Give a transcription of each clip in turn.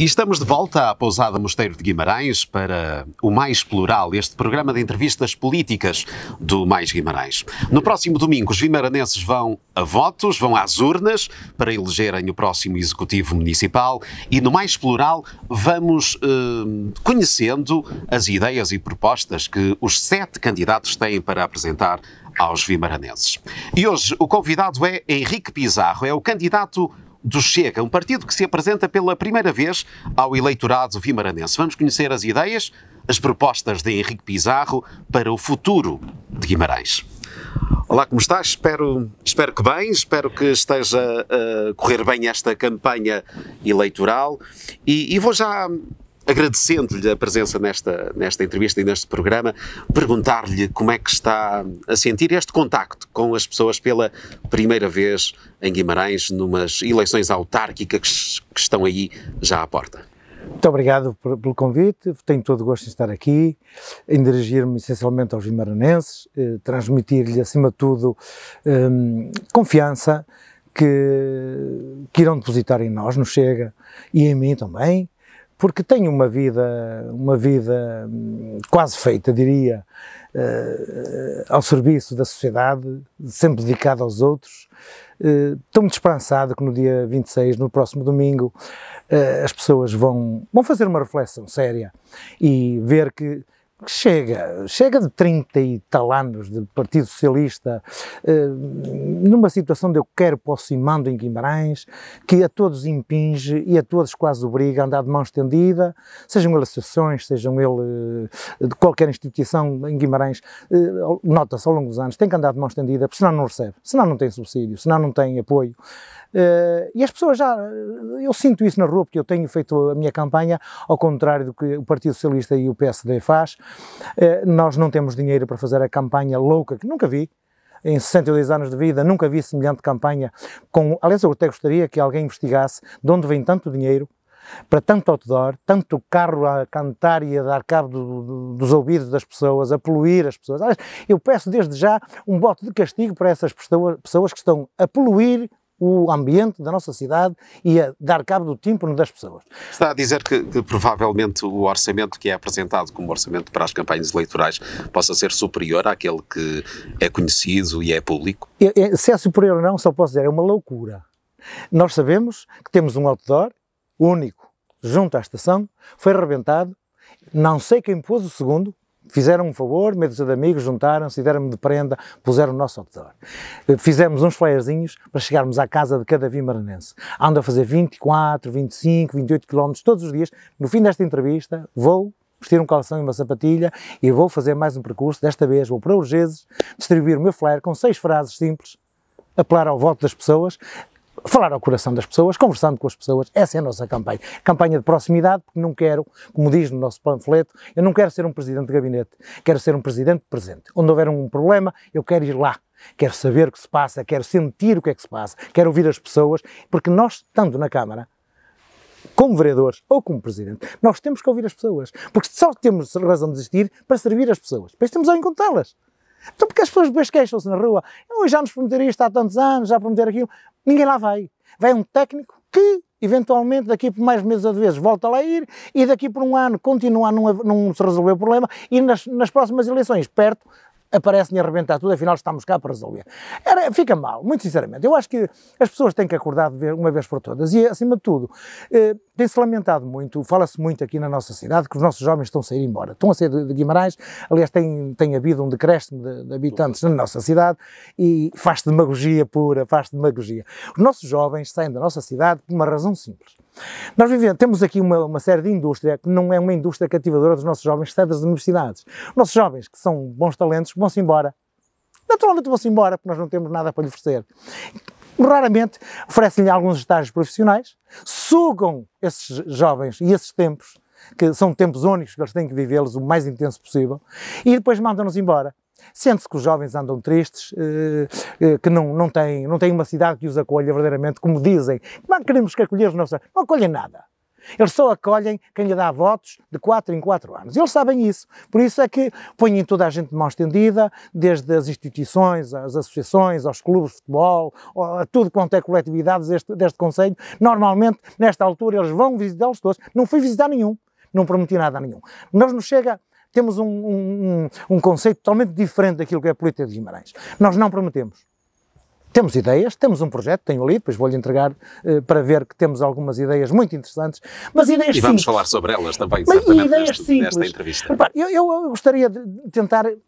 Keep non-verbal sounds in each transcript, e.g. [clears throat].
E estamos de volta à Pousada Mosteiro de Guimarães para o Mais Plural, este programa de entrevistas políticas do Mais Guimarães. No próximo domingo, os vimaranenses vão a votos, vão às urnas para elegerem o próximo Executivo Municipal e no Mais Plural vamos eh, conhecendo as ideias e propostas que os sete candidatos têm para apresentar aos vimaranenses. E hoje o convidado é Henrique Pizarro, é o candidato do Chega, um partido que se apresenta pela primeira vez ao eleitorado vimaranense. Vamos conhecer as ideias, as propostas de Henrique Pizarro para o futuro de Guimarães. Olá, como estás? Espero, espero que bem, espero que esteja a correr bem esta campanha eleitoral e, e vou já agradecendo-lhe a presença nesta, nesta entrevista e neste programa, perguntar-lhe como é que está a sentir este contacto com as pessoas pela primeira vez em Guimarães, numas eleições autárquicas que estão aí já à porta. Muito obrigado pelo convite, tenho todo o gosto em estar aqui, em dirigir-me essencialmente aos vimaranenses, eh, transmitir-lhe, acima de tudo, eh, confiança que, que irão depositar em nós, nos chega, e em mim também, porque tenho uma vida, uma vida hum, quase feita, diria, uh, ao serviço da sociedade, sempre dedicada aos outros. Uh, eh, estou muito esperançado que no dia 26, no próximo domingo, uh, as pessoas vão, vão fazer uma reflexão séria e ver que chega, chega de 30 e tal anos de Partido Socialista, eh, numa situação de eu quero posso mando em Guimarães, que a todos impinge e a todos quase obriga a andar de mão estendida, sejam ele associações, sejam ele eh, de qualquer instituição em Guimarães, eh, nota-se ao longo dos anos, tem que andar de mão estendida, porque senão não recebe, senão não tem subsídio, senão não tem apoio. Uh, e as pessoas já, eh, eu sinto isso na rua, porque eu tenho feito a minha campanha, ao contrário do que o Partido Socialista e o PSD faz, uh, nós não temos dinheiro para fazer a campanha louca, que nunca vi, em 62 anos de vida, nunca vi semelhante campanha, com, aliás eu até gostaria que alguém investigasse de onde vem tanto dinheiro, para tanto outdoor, tanto carro a cantar e a dar cabo do, do, dos ouvidos das pessoas, a poluir as pessoas. Eu peço desde já um voto de castigo para essas pessoas, pessoas que estão a poluir o ambiente da nossa cidade e a dar cabo do tímpano das pessoas. Está a dizer que, que provavelmente o orçamento que é apresentado como orçamento para as campanhas eleitorais possa ser superior àquele que é conhecido e é público? É, é, se é superior ou não, só posso dizer, é uma loucura. Nós sabemos que temos um outdoor único junto à estação, foi arrebentado, não sei quem pôs o segundo, Fizeram um favor, meia dúzia amigos juntaram-se e deram-me de prenda, puseram o nosso outdoor. Eh, fizemos uns flyerzinhos para chegarmos à casa de cada vimaranense. Ando a fazer 24, 25, 28 quilómetros todos os dias. No fim desta entrevista, vou vestir um calção e uma sapatilha e vou fazer mais um percurso. Desta vez vou para Urgeses distribuir o meu flyer com seis frases simples, apelar ao voto das pessoas, falar ao coração das pessoas, conversando com as pessoas, essa é a nossa campanha. Campanha de proximidade, porque não quero, como diz no nosso panfleto, eu não quero ser um presidente de gabinete, quero ser um presidente presente. Onde houver um problema, eu quero ir lá. Quero saber o que se passa, quero sentir o que é que se passa, quero ouvir as pessoas, porque nós, estando na Câmara, como vereadores ou como presidente, nós temos que ouvir as pessoas, porque só temos razão de existir para servir as pessoas, depois temos a encontrá-las. Então porque as pessoas depois queixam-se na rua? Eu já nos prometeram isto há tantos anos, já prometeram aquilo. Ninguém lá vai. Vai um técnico que, eventualmente, daqui por mais meses ou vezes volta lá a ir e daqui por um ano continua a não, não se resolver o problema e nas, nas próximas eleições, perto, aparece-me a arrebentar tudo, afinal estamos cá para resolver. Era, fica mal, muito sinceramente. Eu acho que as pessoas têm que acordar de ver, uma vez por todas e, acima de tudo, eh, tem-se lamentado muito, fala-se muito aqui na nossa cidade que os nossos jovens estão a sair embora, estão a sair de, de Guimarães, aliás tem, tem havido um decréscimo de, de habitantes na nossa cidade e faz demagogia pura, faz demagogia. Os nossos jovens saem da nossa cidade por uma razão simples nós vivemos, temos aqui uma, uma, série de indústria que não é uma indústria cativadora dos nossos jovens que saem das universidades. Nossos jovens, que são bons talentos, vão-se embora. Naturalmente vão-se embora, porque nós não temos nada para lhe oferecer. Raramente oferecem-lhe alguns estágios profissionais, sugam esses jovens e esses tempos, que são tempos únicos que eles têm que vivê-los o mais intenso possível, e depois mandam-nos embora. Sente-se que os jovens andam tristes, eh, eh, que não, não, têm, não têm uma cidade que os acolha verdadeiramente, como dizem. mas é queremos que acolher os nossos. Não acolhem nada. Eles só acolhem quem lhe dá votos de 4 em 4 anos. Eles sabem isso. Por isso é que põem toda a gente de mão estendida, desde as instituições, as associações, aos clubes de futebol, a tudo quanto é coletividades deste, deste Conselho. Normalmente, nesta altura, eles vão visitá-los todos. Não fui visitar nenhum. Não prometi nada a nenhum. Nós nos chega temos um, um, um conceito totalmente diferente daquilo que é a política de Guimarães. Nós não prometemos. Temos ideias, temos um projeto, tenho ali, depois vou-lhe entregar uh, para ver que temos algumas ideias muito interessantes, mas ideias E vamos simples. falar sobre elas também, mas certamente, ideias neste, simples. nesta entrevista. Repare, eu, eu, gostaria de tentar uh,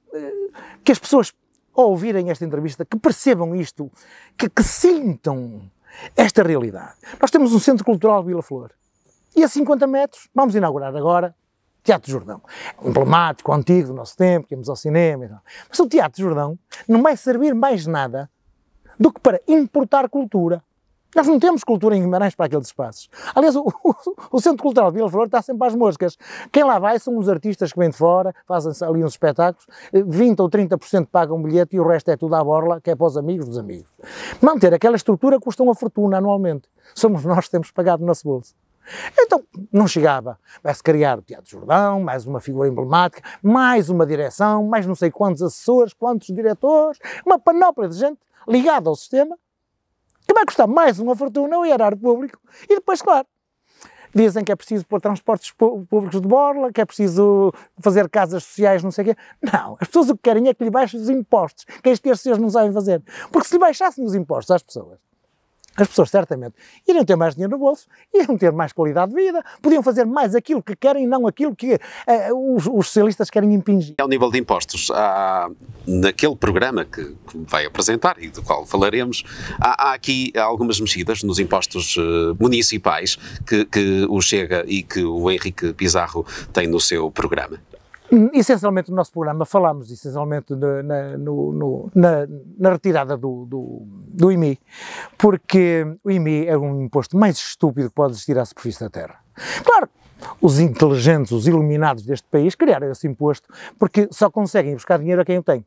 que as pessoas, ao ouvirem esta entrevista, que percebam isto, que, que sintam esta realidade. Nós temos um Centro Cultural de Vila Flor, e a 50 metros, vamos inaugurar agora, Teatro Jordão, emblemático, antigo do nosso tempo, íamos ao cinema. Mas o Teatro Jordão não vai servir mais nada do que para importar cultura. Nós não temos cultura em Guimarães para aqueles espaços. Aliás, o, o, o Centro Cultural de Vila Flor está sempre às moscas. Quem lá vai são os artistas que vêm de fora, fazem ali uns espetáculos, 20 ou 30% pagam um bilhete e o resto é tudo à borla, que é para os amigos dos amigos. Manter aquela estrutura custa uma fortuna anualmente. Somos nós que temos pagado o nosso bolso. Então, não chegava. Vai-se criar o Teatro Jordão, mais uma figura emblemática, mais uma direção, mais não sei quantos assessores, quantos diretores, uma panóplia de gente ligada ao sistema, que vai custar mais uma fortuna ao erário público. E depois, claro, dizem que é preciso pôr transportes públicos de borla, que é preciso fazer casas sociais, não sei o quê. Não, as pessoas o que querem é que lhe baixem os impostos, que as terceiras não sabem fazer. Porque se lhe baixassem os impostos às pessoas, as pessoas certamente iriam ter mais dinheiro no bolso, iriam ter mais qualidade de vida, podiam fazer mais aquilo que querem, não aquilo que uh, os, os, socialistas querem impingir. Ao é nível de impostos, há, naquele programa que, que vai apresentar e do qual falaremos, há, há aqui algumas mexidas nos impostos uh, municipais que, que o Chega e que o Henrique Pizarro tem no seu programa. Hum, essencialmente no nosso programa falámos essencialmente na, na, no, na, na retirada do, do, do, IMI, porque o IMI é um imposto mais estúpido que pode existir à superfície da Terra. Claro, os inteligentes, os iluminados deste país criaram esse imposto porque só conseguem buscar dinheiro a quem o tem.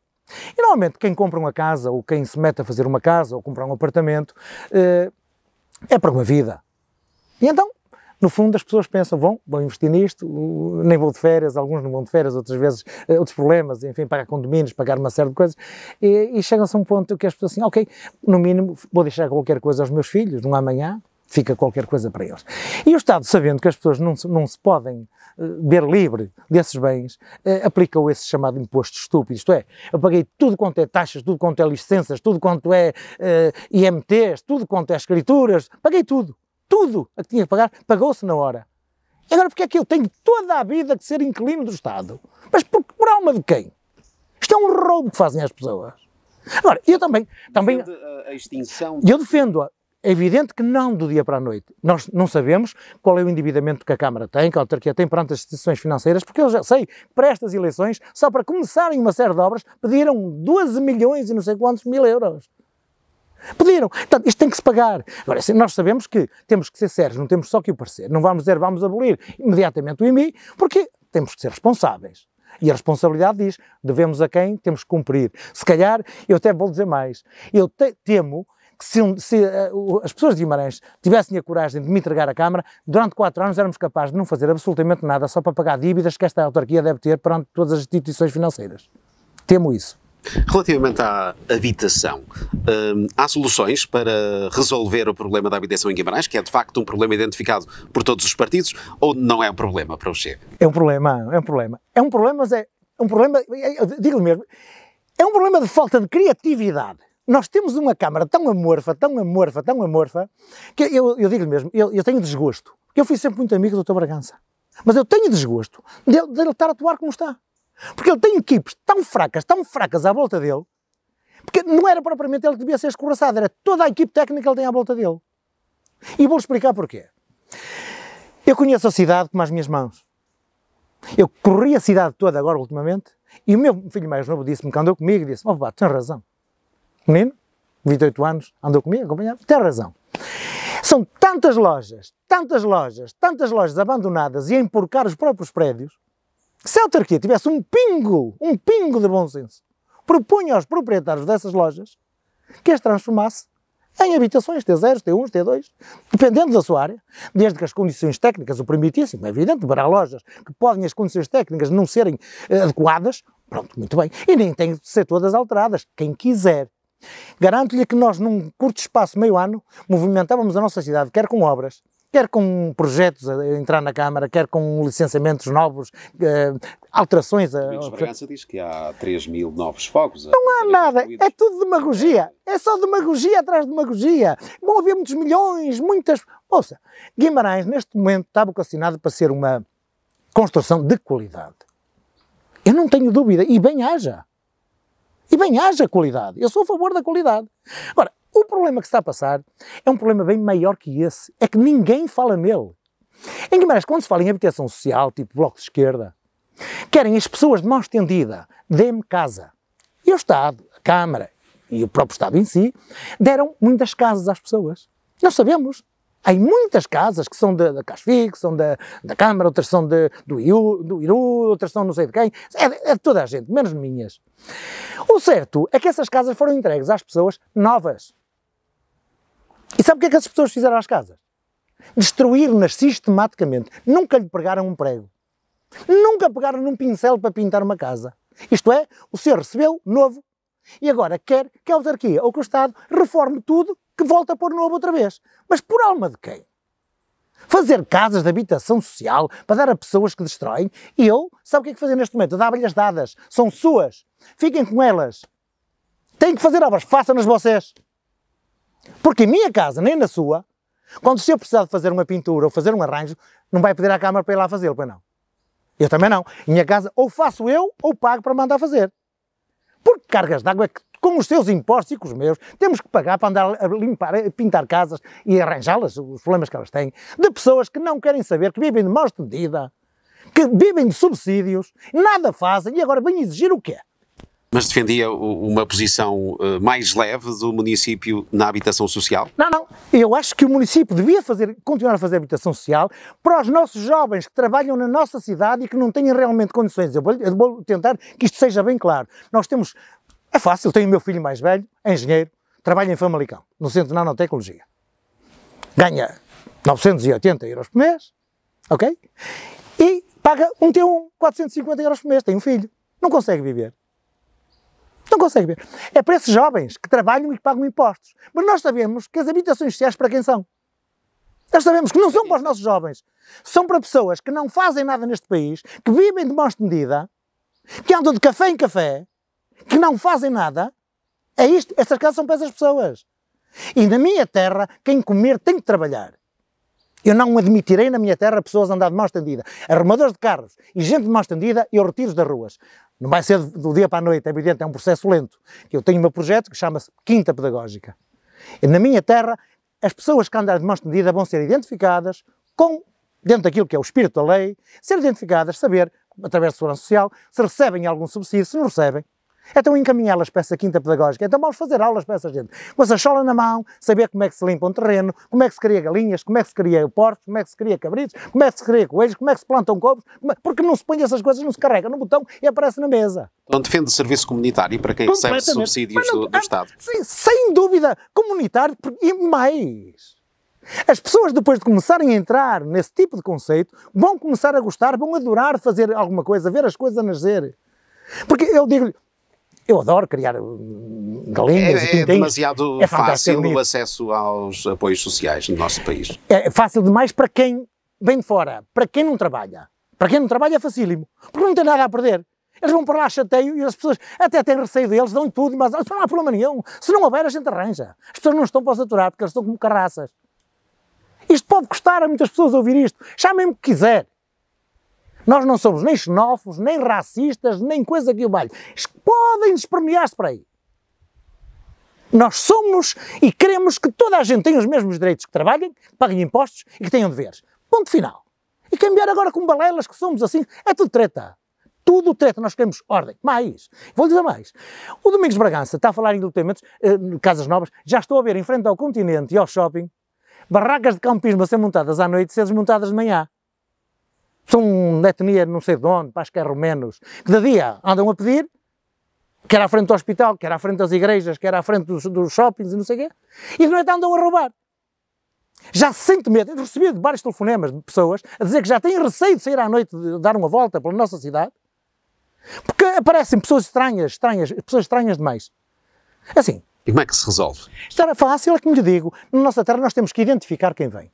E normalmente quem compra uma casa, ou quem se mete a fazer uma casa, ou comprar um apartamento, eh, é para uma vida. E então no fundo as pessoas pensam, vão, vão investir nisto, nem vou de férias, alguns não vão de férias, outras vezes eh, outros problemas, enfim, pagar condomínios, pagar uma série de coisas, e, e chegam-se a um ponto que as pessoas assim, ok, no mínimo vou deixar qualquer coisa aos meus filhos, não amanhã, fica qualquer coisa para eles. E o Estado, sabendo que as pessoas não, não se podem eh, ver livre desses bens, aplica eh, aplicou esse chamado imposto estúpido, isto é, eu paguei tudo quanto é taxas, tudo quanto é licenças, tudo quanto é uh, IMTs, tudo quanto é escrituras, paguei tudo tudo a que tinha que pagar, pagou-se na hora. E agora porque é que eu tenho toda a vida de ser inquilino do Estado? Mas por, por alma de quem? Isto é um roubo que fazem às pessoas. Agora, eu também... também a extinção... Eu defendo-a. É evidente que não do dia para a noite. Nós não sabemos qual é o endividamento que a Câmara tem, que é a autarquia tem perante as instituições financeiras, porque eu já sei, para estas eleições, só para começarem uma série de obras, pediram 12 milhões e não sei quantos mil euros. Pediram. Portanto, isto tem que se pagar. Agora, assim, nós sabemos que temos que ser sérios, não temos só que o parecer. Não vamos dizer, vamos abolir imediatamente o IMI, porque temos que ser responsáveis. E a responsabilidade diz, devemos a quem temos que cumprir. Se calhar, eu até vou dizer mais, eu te, temo que se, se uh, as pessoas de Guimarães tivessem a coragem de me entregar a Câmara, durante quatro anos éramos capazes de não fazer absolutamente nada só para pagar dívidas que esta autarquia deve ter perante todas as instituições financeiras. Temo isso. Relativamente à habitação, hum, há soluções para resolver o problema da habitação em Guimarães, que é de facto um problema identificado por todos os partidos, ou não é um problema para o Chega? É um problema, é um problema. É um problema, mas é um problema, é, é digo mesmo, é um problema de falta de criatividade. Nós temos uma Câmara tão amorfa, tão amorfa, tão amorfa, que eu, eu digo-lhe mesmo, eu, eu tenho desgosto. Eu fui sempre muito amigo do Dr. Bragança. Mas eu tenho desgosto dele, dele estar a atuar como está. Porque ele tem equipes tão fracas, tão fracas à volta dele, porque não era propriamente ele que devia ser escorraçado, era toda a equipe técnica que ele tem à volta dele. E vou explicar porquê. Eu conheço a cidade com as minhas mãos. Eu corri a cidade toda agora, ultimamente, e o meu filho mais novo disse-me que andou comigo e disse: Oh, tens razão. Menino, 28 anos, andou comigo, acompanhado, tem razão. São tantas lojas, tantas lojas, tantas lojas abandonadas e a empurcar os próprios prédios, se a autarquia tivesse um pingo, um pingo de bom senso, propunha aos proprietários dessas lojas que as transformasse em habitações T0, T1, T2, dependendo da sua área, desde que as condições técnicas o permitissem, é evidente, haverá lojas que podem as condições técnicas não serem eh, adequadas, pronto, muito bem, e nem têm de ser todas alteradas, quem quiser. Garanto-lhe que nós, num curto espaço, meio ano, movimentávamos a nossa cidade, quer com obras, quer com projetos a entrar na Câmara, quer com licenciamentos novos, eh, alterações. A... Domingos Bragança diz que há 3 mil novos fogos. Não há nada, é tudo demagogia. É só demagogia atrás de demagogia. Vão haver muitos milhões, muitas. Ouça, Guimarães, neste momento, está vocacionado para ser uma construção de qualidade. Eu não tenho dúvida, e bem haja. E bem haja qualidade. Eu sou a favor da qualidade. Agora, problema que está a passar é um problema bem maior que esse. É que ninguém fala nele. Em Guimarães, quando se fala em habitação social, tipo bloco de esquerda, querem as pessoas de mão estendida, dê-me casa. E o Estado, a Câmara e o próprio Estado em si, deram muitas casas às pessoas. Nós sabemos. Há muitas casas que são da, Caixa Casfig, que são da, da Câmara, outras são de, do, Iu, do Iru, outras são não sei de quem. É de, é de toda a gente, menos minhas. O certo é que essas casas foram entregues às pessoas novas. E sabe o que é que essas pessoas fizeram às casas? Destruíram-nas sistematicamente. Nunca lhe pregaram um prego. Nunca pegaram num pincel para pintar uma casa. Isto é, o senhor recebeu novo e agora quer que a autarquia ou que o Estado reforme tudo que volta a pôr novo outra vez. Mas por alma de quem? Fazer casas de habitação social para dar a pessoas que destroem e eu, sabe o que é que fazer neste momento? Dá-lhe as dadas. São suas. Fiquem com elas. Tem que fazer obras. Façam-nas vocês. Porque em minha casa, nem na sua, quando o senhor precisar de fazer uma pintura ou fazer um arranjo, não vai pedir à Câmara para ir lá fazê-lo, pois não? Eu também não. Em minha casa, ou faço eu, ou pago para mandar fazer. Porque cargas d'água é que, com os seus impostos e com os meus, temos que pagar para andar a limpar, a pintar casas e arranjá-las, os problemas que elas têm, de pessoas que não querem saber, que vivem de mal medida, que vivem de subsídios, nada fazem e agora vêm exigir o quê? mas defendia uma posição eh, mais leve do município na habitação social? Não, não. Eu acho que o município devia fazer, continuar a fazer habitação social para os nossos jovens que trabalham na nossa cidade e que não têm realmente condições. Eu vou, eu vou tentar que isto seja bem claro. Nós temos. É fácil, tenho o meu filho mais velho, é engenheiro, trabalha em Famalicão, no Centro de Nanotecnologia. Ganha 980 euros por mês, ok? E paga um T1, 450 euros por mês, tem um filho. Não consegue viver não consegue ver. É para esses jovens que trabalham e que pagam impostos. Mas nós sabemos que as habitações sociais para quem são? Nós sabemos que não são para os nossos jovens. São para pessoas que não fazem nada neste país, que vivem de mão de medida, que andam de café em café, que não fazem nada. É isto, essas casas são para essas pessoas. E na minha terra, quem comer tem que trabalhar. Eu não admitirei na minha terra pessoas andar de mão estendida. Arrumadores de carros e gente de mão estendida, eu retiro das ruas. Não vai ser do dia para a noite, é evidente, é um processo lento. Eu tenho um meu projeto que chama-se Quinta Pedagógica. E na minha terra, as pessoas que andam de mão estendida vão ser identificadas com, dentro daquilo que é o espírito da lei, ser identificadas, saber, através de segurança social, se recebem algum subsídio, se não recebem. Então encaminhá-las para essa quinta pedagógica. Então vamos fazer aulas para essa gente. Com essa chola na mão, saber como é que se limpa um terreno, como é que se cria galinhas, como é que se cria porcos, como é que se cria cabritos, como é que se cria coelhos, como é que se plantam cobros, é, porque não se põe essas coisas, não se carrega no botão e aparece na mesa. Então defende serviço comunitário para quem recebe subsídios não, do, do, Estado. Sim, sem dúvida, comunitário e mais. As pessoas, depois de começarem a entrar nesse tipo de conceito, vão começar a gostar, vão adorar fazer alguma coisa, ver as coisas a nascer. Porque eu digo-lhe, eu adoro criar hum, galinhas é, e tintins. É demasiado é, é fácil o acesso aos apoios sociais no nosso país. É fácil demais para quem vem de fora, para quem não trabalha. Para quem não trabalha é facílimo, porque não tem nada a perder. Eles vão para lá chateio e as pessoas até têm receio deles, dão tudo, mas não há problema nenhum. Se não houver, a gente arranja. As pessoas não estão para saturar porque eles estão como carraças. Isto pode custar a muitas pessoas ouvir isto. já me o que quiser. Nós não somos nem xenófobos, nem racistas, nem coisa que o valha. Podem espermear-se por aí. Nós somos e queremos que toda a gente tenha os mesmos direitos que trabalhem, que paguem impostos e que tenham deveres. Ponto final. E cambiar agora com balelas que somos assim, é tudo treta. Tudo treta, nós queremos ordem. Mais, vou dizer mais. O Domingos Bragança está a falar em lutamentos, eh, casas novas, já estou a ver em frente ao continente e ao shopping, barracas de campismo a ser montadas à noite e ser desmontadas de manhã são de etnia não sei de onde, acho que é romenos, que de dia andam a pedir, quer à frente do hospital, quer à frente das igrejas, quer à frente dos, dos shoppings e não sei o quê, e de noite andam a roubar. Já sinto medo, eu recebi vários telefonemas de pessoas a dizer que já têm receio de sair à noite de dar uma volta pela nossa cidade, porque aparecem pessoas estranhas, estranhas, pessoas estranhas demais. Assim. E como é que se resolve? Isto era fácil, é que me lhe digo. Na nossa terra nós temos que identificar quem vem.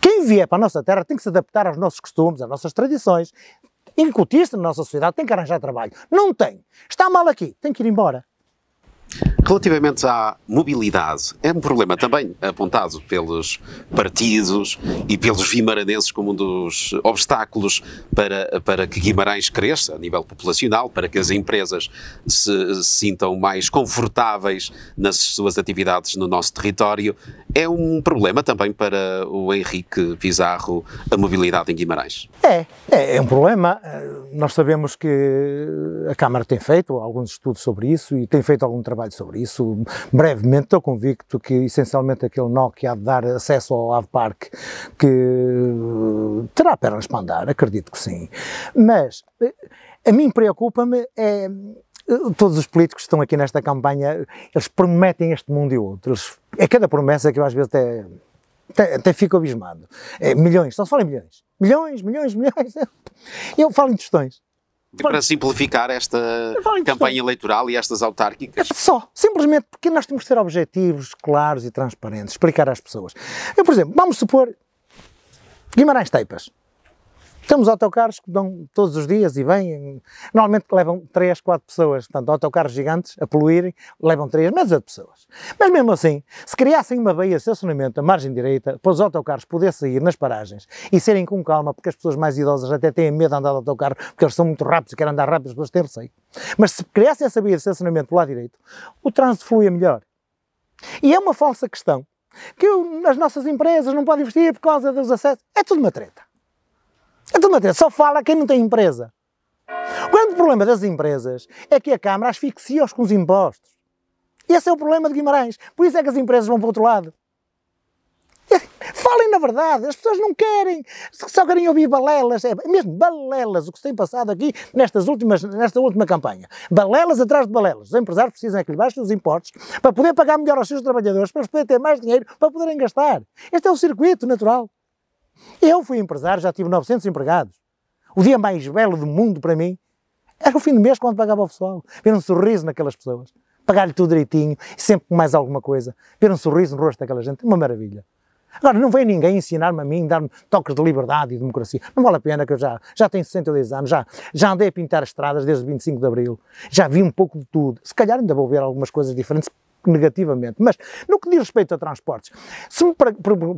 Quem vier para a nossa terra tem que se adaptar aos nossos costumes, às nossas tradições, incutir-se na nossa sociedade, tem que arranjar trabalho. Não tem. Está mal aqui, tem que ir embora. Relativamente à mobilidade, é um problema também apontado pelos partidos e pelos vimaranenses como um dos obstáculos para, para que Guimarães cresça a nível populacional, para que as empresas se, sintam mais confortáveis nas suas atividades no nosso território. É um problema também para o Henrique Pizarro a mobilidade em Guimarães? É, é, é um problema. Eh, nós sabemos que a Câmara tem feito alguns estudos sobre isso e tem feito algum trabalho trabalho sobre isso brevemente. Estou convicto que essencialmente aquele Nokia de dar acesso ao Ave Parque que eh, terá pernas para andar, acredito que sim. Mas eh, a mim preocupa-me é eh, todos os políticos que estão aqui nesta campanha, eles prometem este mundo e outro. Eles, é cada promessa que eu às vezes até até, até fico abismado. É, milhões, só se fala em milhões. Milhões, milhões, milhões. Eu falo em tostões para simplificar esta campanha eleitoral e estas autárquicas? É só, simplesmente porque nós temos que ter objetivos claros e transparentes, explicar às pessoas. Eu, por exemplo, vamos supor Guimarães Taipas. Temos autocarros que dão todos os dias e vêm, normalmente levam 3, 4 pessoas, portanto, autocarros gigantes a poluírem, levam 3, mas 8 pessoas. Mas mesmo assim, se criassem uma baía de estacionamento à margem direita, para os autocarros poderem sair nas paragens e serem com calma, porque as pessoas mais idosas até têm medo de andar de autocarro, porque eles são muito rápidos e querem andar rápido, as pessoas têm receio. Mas se criassem essa baía de estacionamento do lado direito, o trânsito fluía melhor. E é uma falsa questão que as nossas empresas não podem investir por causa dos acessos. É tudo uma treta. Então, até só fala quem não tem empresa. O grande problema das empresas é que a Câmara asfixia-os com os impostos. Esse é o problema de Guimarães. Por isso é que as empresas vão para o outro lado. Falem na verdade, as pessoas não querem, só querem ouvir balelas, é mesmo balelas o que se tem passado aqui nestas últimas, nesta última campanha. Balelas atrás de balelas. Os empresários precisam é que lhe baixem os impostos para poder pagar melhor aos seus trabalhadores, para poder ter mais dinheiro, para poderem gastar. Este é o circuito natural. Eu fui empresário, já tive 900 empregados. O dia mais belo do mundo para mim era o fim do mês quando pagava o pessoal. Ver um sorriso naquelas pessoas. Pagar-lhe tudo direitinho, sempre mais alguma coisa. Ver um sorriso no rosto daquela gente, uma maravilha. Agora, não vem ninguém ensinar-me a mim, dar-me toques de liberdade e democracia. Não vale a pena, que eu já, já tenho 62 anos, já, já andei a pintar estradas desde 25 de Abril, já vi um pouco de tudo. Se calhar ainda vou ver algumas coisas diferentes, negativamente. Mas no que diz respeito a transportes, se me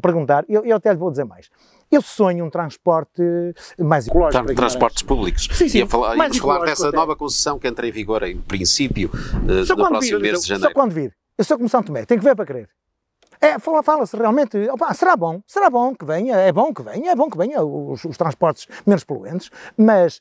perguntar, eu, eu até lhe vou dizer mais. Eu sonho um transporte mais ecológico. transportes públicos. Sim, sim. Ia falar, mais falar dessa até. nova concessão que entra em vigor em princípio uh, só no próximo vir, mês de janeiro. Só quando vir. Eu sou como São Tomé, tenho que ver para crer. É, fala-se fala realmente, opa, será bom, será bom que venha, é bom que venha, é bom que venha os, os transportes menos poluentes, mas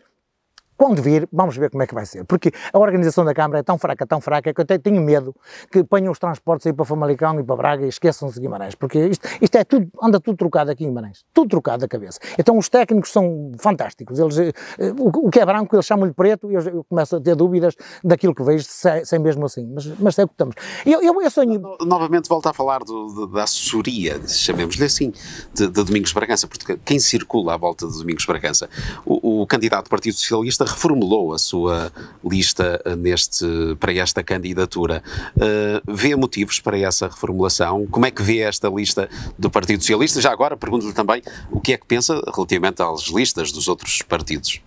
quando vir, vamos ver como é que vai ser, porque a organização da Câmara é tão fraca, tão fraca, que eu até tenho medo que ponham os transportes aí para Famalicão e para Braga e esqueçam-se de Guimarães, porque isto, isto é tudo, anda tudo trocado aqui em Guimarães, tudo trocado da cabeça. Então os técnicos são fantásticos, eles, eh, eh, o que é branco eles chamam-lhe preto e eu, eu, começo a ter dúvidas daquilo que vejo, sem é, é mesmo assim, mas, mas sei é o que estamos. Eu, eu, eu sonho... novamente volto a falar do, da assessoria, chamemos-lhe assim, de, de Domingos Bragança, porque quem circula à volta de Domingos Bragança, o, o candidato do Partido Socialista reformulou a sua lista eh, neste, para esta candidatura. Uh, vê motivos para essa reformulação? Como é que vê esta lista do Partido Socialista? Já agora pergunto-lhe também o que é que pensa relativamente às listas dos outros partidos.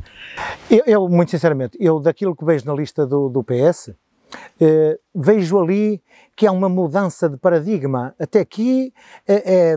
Eu, eu muito sinceramente, eu daquilo que vejo na lista do, do PS, eh, vejo ali que é uma mudança de paradigma. Até aqui, é,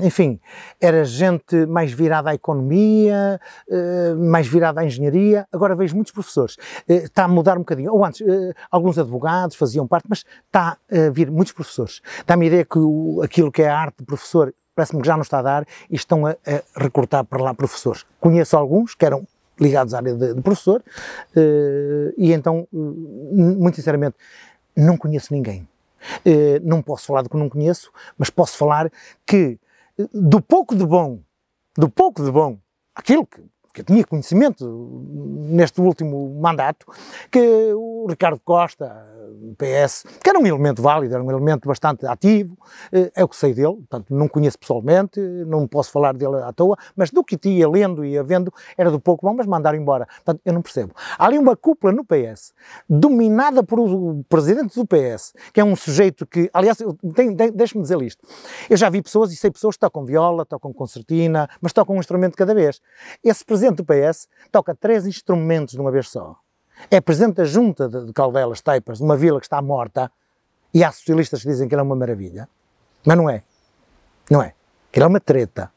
é, enfim, era gente mais virada à economia, é, mais virada à engenharia. Agora vejo muitos professores. Eh, está a mudar um bocadinho. Ou antes, eh, alguns advogados faziam parte, mas está a vir muitos professores. Dá-me a ideia que o, aquilo que é a arte de professor parece-me que já não está a dar e estão a, a recrutar para lá professores. Conheço alguns que eram ligados à área de, de professor, e então, muito sinceramente, não conheço ninguém eh, não posso falar do que não conheço, mas posso falar que eh, do pouco de bom, do pouco de bom, aquilo que que eu tinha conhecimento neste último mandato, que o Ricardo Costa, PS, que era um elemento válido, era um elemento bastante ativo, é eh, o que sei dele, portanto não conheço pessoalmente, não posso falar dele à toa, mas do que tinha lendo e havendo era do pouco bom, mas mandaram embora. Portanto, eu não percebo. Há ali uma cúpula no PS, dominada por o presidente do PS, que é um sujeito que, aliás, deixe-me dizer isto, eu já vi pessoas e sei pessoas que tocam viola, tocam concertina, mas tocam um instrumento cada vez. Esse presidente presidente do PS toca três instrumentos de uma vez só. É presidente da junta de, Caldelas, Taipas, de uma vila que está morta, e há socialistas que dizem que ele é uma maravilha. Mas não é. Não é. Ele é uma treta.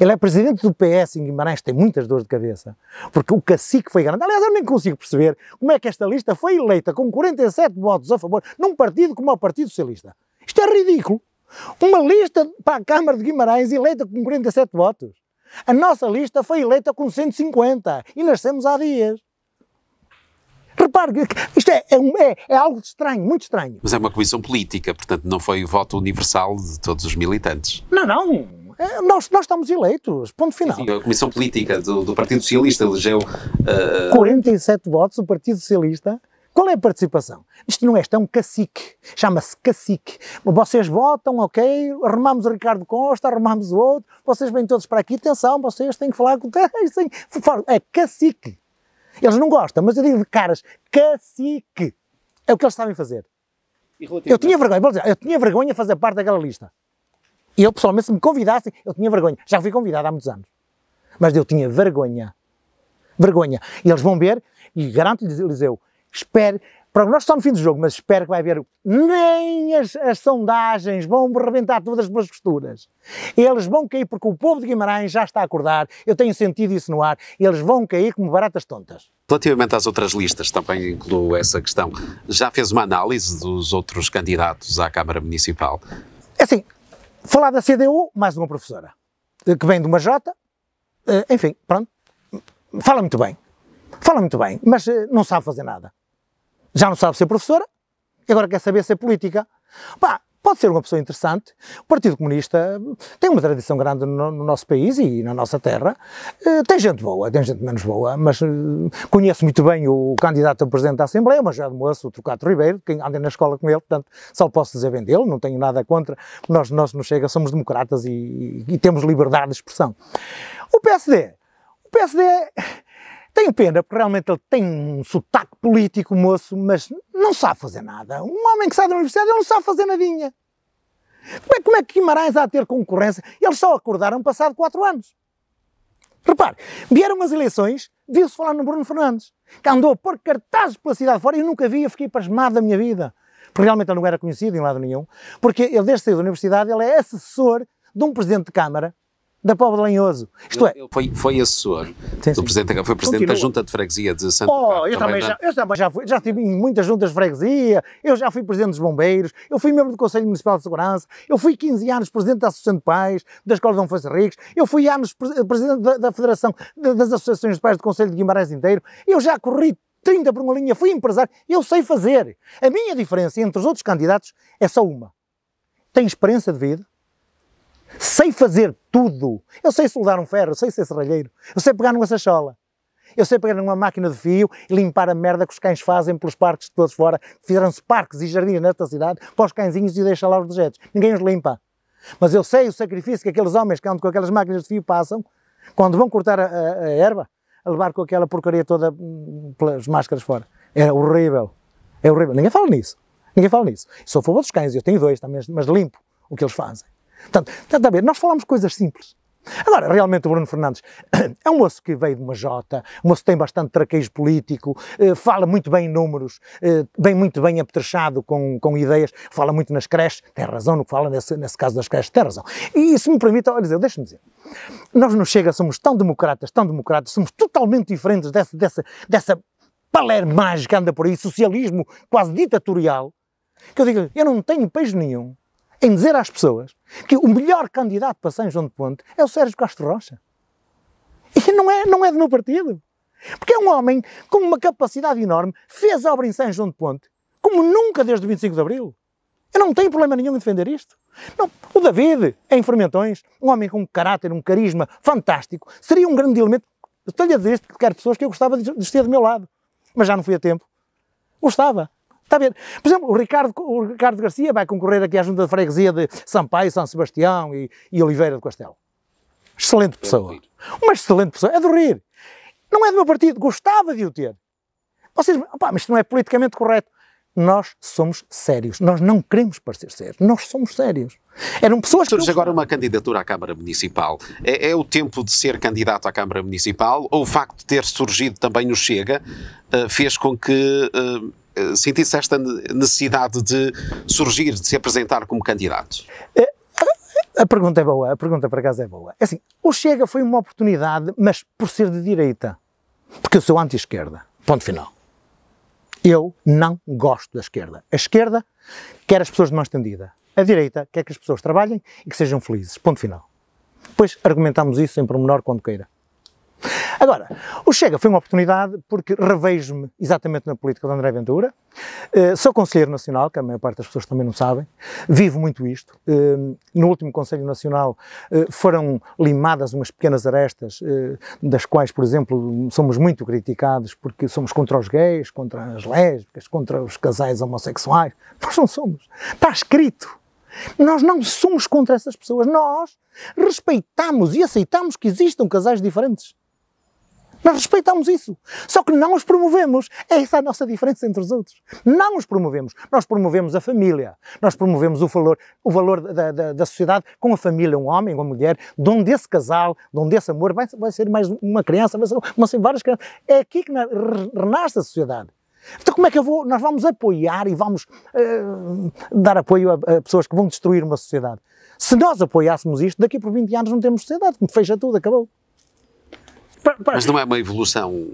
Ele é presidente do PS em Guimarães, tem muitas dores de cabeça, porque o cacique foi grande. Aliás, eu nem consigo perceber como é que esta lista foi eleita com 47 votos a favor num partido como é o Partido Socialista. Isto é ridículo. Uma lista para a Câmara de Guimarães eleita com 47 votos. A nossa lista foi eleita com 150 e nascemos há dias. Repare, isto é, é, é, é, algo estranho, muito estranho. Mas é uma comissão política, portanto não foi o voto universal de todos os militantes. Não, não. É, nós, nós estamos eleitos, ponto final. Sim, a comissão política do, do Partido Socialista elegeu... Uh... Eh, 47 votos, o Partido Socialista qual é a participação? Isto não é, isto é um cacique, chama-se cacique. Vocês votam, ok, arrumamos o Ricardo Costa, arrumamos o outro, vocês vêm todos para aqui, atenção, vocês têm que falar com... [laughs] É cacique. Eles não gostam, mas eu digo de caras, cacique. É o que eles sabem fazer. Eu tinha vergonha, vou dizer, eu tinha vergonha de fazer parte daquela lista. E eu, pessoalmente, se me convidassem, eu tinha vergonha. Já fui convidado há muitos anos. Mas eu tinha vergonha. Vergonha. E eles vão ver, e garanto-lhes, eu, espero. Pronto, nós estamos no fim do jogo, mas espero que vai haver. Nem as, as sondagens vão rebentar todas pelas costuras. Eles vão cair porque o povo de Guimarães já está a acordar. Eu tenho sentido isso no ar. Eles vão cair como baratas tontas. Relativamente às outras listas, também incluo essa questão. Já fez uma análise dos outros candidatos à Câmara Municipal? É assim, falar da CDU, mais uma professora, eh, que vem de uma Jota. Eh, enfim, pronto. Fala muito bem. Fala muito bem, mas eh, não sabe fazer nada já não sabe ser professora e agora quer saber ser política. Pá, pode ser uma pessoa interessante. O Partido Comunista tem uma tradição grande no, no nosso país e na nossa terra. Uh, tem gente boa, tem gente menos boa, mas uh, conheço muito bem o candidato a Presidente da Assembleia, o Major de moço, o Trocato Ribeiro, quem anda na escola com ele, portanto, só posso dizer bem dele, não tenho nada contra. Nós, nós chega, somos democratas e, e, e temos liberdade de expressão. O PSD, o PSD tenho pena, porque realmente ele tem um sotaque político, moço, mas não sabe fazer nada. Um homem que sai da universidade ele não sabe fazer nadinha. Como é, como é que Guimarães há a ter concorrência? Eles só acordaram passado quatro anos. Repare, vieram as eleições, viu-se falar no Bruno Fernandes, que andou a pôr cartazes pela cidade fora e eu nunca vi, eu fiquei pasmado da minha vida. Porque realmente ele não era conhecido em lado nenhum, porque ele desde sair da universidade ele é assessor de um presidente de Câmara da Pobre de Lanhoso. Isto ele, é. Ele foi, foi assessor sim, sim. do Presidente foi Presidente Continua. da Junta de Freguesia de Santo Oh, eu também, já, é? eu também já fui, já estive em muitas juntas de freguesia, eu já fui Presidente dos Bombeiros, eu fui membro do Conselho Municipal de Segurança, eu fui 15 anos Presidente da Associação de Pais, da Escola de Dom Afonso Ricos, eu fui anos Presidente da, da Federação das Associações de Pais do Conselho de Guimarães inteiro, eu já corri 30 por uma linha, fui empresário, eu sei fazer. A minha diferença entre os outros candidatos é só uma. Tem experiência de vida, sei fazer tudo. Eu sei soldar um ferro, eu sei ser serralheiro, eu sei pegar numa sachola, eu sei pegar numa máquina de fio e limpar a merda que os cães fazem pelos parques de todos fora. Fizeram-se parques e jardins nesta cidade para os cãezinhos e deixam lá os dejetos. Ninguém os limpa. Mas eu sei o sacrifício que aqueles homens que andam com aquelas máquinas de fio passam quando vão cortar a, a, a erva, a levar com aquela porcaria toda hum, pelas máscaras fora. Era é horrível. É horrível. Ninguém fala nisso. Ninguém fala nisso. Sou a favor dos cães, eu tenho dois também, mas limpo o que eles fazem. Portanto, está a ver, nós falamos coisas simples. Agora, realmente o Bruno Fernandes [coughs] é um moço que veio de uma jota, um moço que tem bastante traquejo político, eh, fala muito bem em números, eh, bem muito bem apetrechado com, com ideias, fala muito nas creches, tem razão no que fala nesse, nesse caso das creches, tem razão. E se me permite, olha, deixa-me dizer, nós não Chega somos tão democratas, tão democratas, somos totalmente diferentes dessa, dessa, dessa palermagem que anda por aí, socialismo quase ditatorial, que eu digo, eu não tenho peixe nenhum em dizer às pessoas que o melhor candidato para São João de Ponte é o Sérgio Castro Rocha. E não é, não é do meu partido. Porque é um homem com uma capacidade enorme, fez obra em São João de Ponte, como nunca desde o 25 de Abril. Eu não tenho problema nenhum em defender isto. Não, o David, em Fermentões, um homem com um caráter, um carisma fantástico, seria um grande elemento. Estou-lhe a dizer isto porque quero pessoas que eu gostava de, de ter do meu lado. Mas já não fui a tempo. Gostava. Está a ver? Por exemplo, o Ricardo, o Ricardo Garcia vai concorrer aqui à Junta de Freguesia de Sampaio, São Sebastião e, e Oliveira do Castelo. Excelente pessoa. Uma excelente pessoa. É de rir. Não é do meu partido. Gostava de o ter. Vocês, opa, mas isto não é politicamente correto. Nós somos sérios. Nós não queremos parecer sérios. Nós somos sérios. Eram pessoas Surge que. agora uma candidatura à Câmara Municipal. É, é, o tempo de ser candidato à Câmara Municipal ou o facto de ter surgido também no Chega uh, fez com que uh, eh, sentisse esta necessidade de surgir, de se apresentar como candidato? Eh, a pergunta é boa, a pergunta para casa é boa. É assim, o Chega foi uma oportunidade, mas por ser de direita, porque eu sou anti-esquerda, ponto final. Eu não gosto da esquerda. A esquerda quer as pessoas de mão estendida, a direita quer que as pessoas trabalhem e que sejam felizes, ponto final. Depois argumentamos isso em pormenor quando queira. Agora, o Chega foi uma oportunidade porque revejo-me exatamente na política de André Ventura, eh, sou conselheiro nacional, que a maior parte das pessoas também não sabem, vivo muito isto. Eh, no último Conselho Nacional eh, foram limadas umas pequenas arestas, das quais, por exemplo, somos muito criticados porque somos contra os gays, contra as lésbicas, contra os casais homossexuais. Nós não somos. Está escrito. Nós não somos contra essas pessoas. Nós respeitamos e aceitamos que existam casais diferentes. Nós respeitamos isso. Só que não os promovemos. Essa é essa a nossa diferença entre os outros. Não os promovemos. Nós promovemos a família. Nós promovemos o valor, o valor da, da, da sociedade com a família, um homem, uma mulher, de onde esse casal, de onde esse amor, vai, vai ser mais uma criança, vai ser, vão ser várias crianças. É aqui que renasce a sociedade. Então como é que eu vou, nós vamos apoiar e vamos uh, dar apoio a, a, pessoas que vão destruir uma sociedade? Se nós apoiássemos isto, daqui por 20 anos não temos sociedade, fecha tudo, acabou. Mas não é uma evolução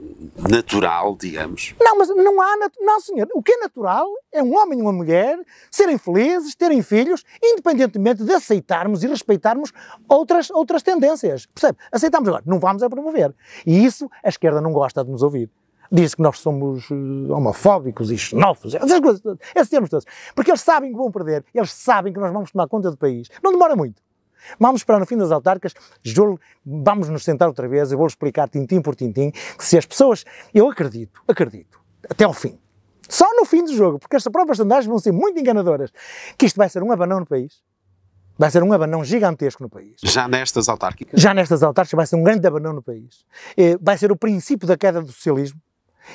natural, digamos? Não, mas não há. Nat... Não, senhor. O que é natural é um homem e uma mulher serem felizes, terem filhos, independentemente de aceitarmos e respeitarmos outras, outras tendências. Percebe? Aceitamos agora, não vamos a promover. E isso a esquerda não gosta de nos ouvir. Diz que nós somos eh, homofóbicos e xenófobos, essas coisas, esses termos todos. Porque eles sabem que vão perder, eles sabem que nós vamos tomar conta do país. Não demora muito. Vamos esperar no fim das autárquicas, julgo, vamos nos sentar outra vez, eu vou explicar tintim por tintim, que se as pessoas, eu acredito, acredito, até ao fim, só no fim do jogo, porque estas próprias sondagens vão ser muito enganadoras, que isto vai ser um abanão no país. Vai ser um abanão gigantesco no país. Já nestas autárquicas? Já nestas autárquicas vai ser um grande abanão no país. Eh, vai ser o princípio da queda do socialismo